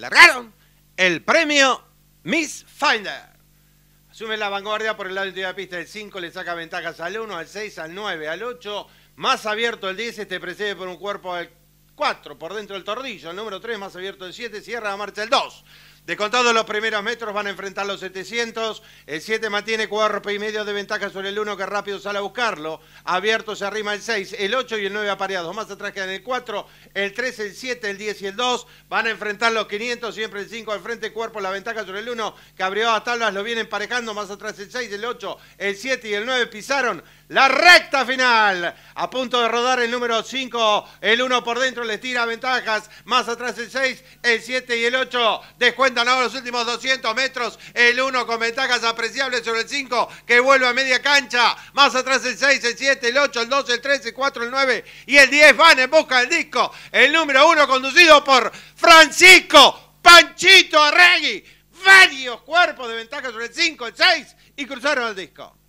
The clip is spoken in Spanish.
largaron el premio Miss Finder. Asume la vanguardia por el lado de la pista. El 5 le saca ventajas al 1, al 6, al 9, al 8. Más abierto el 10. Este precede por un cuerpo al 4. Por dentro del tornillo El número 3 más abierto el 7. Cierra la marcha el 2. De contado, los primeros metros, van a enfrentar los 700. El 7 mantiene cuerpo y medio de ventaja sobre el 1, que rápido sale a buscarlo. Abierto se arrima el 6, el 8 y el 9 apareados. Más atrás quedan el 4, el 3, el 7, el 10 y el 2. Van a enfrentar los 500, siempre el 5 al frente, cuerpo, la ventaja sobre el 1. abrió a tablas, lo viene emparejando. Más atrás el 6, el 8, el 7 y el 9 pisaron la recta final. A punto de rodar el número 5, el 1 por dentro les tira ventajas. Más atrás el 6, el 7 y el 8. Descuento ahora los últimos 200 metros. El 1 con ventajas apreciables sobre el 5 que vuelve a media cancha. Más atrás el 6, el 7, el 8, el 12, el 13, el 4, el 9 y el 10 van en busca del disco. El número 1 conducido por Francisco Panchito Arregui. Varios cuerpos de ventaja sobre el 5, el 6 y cruzaron el disco.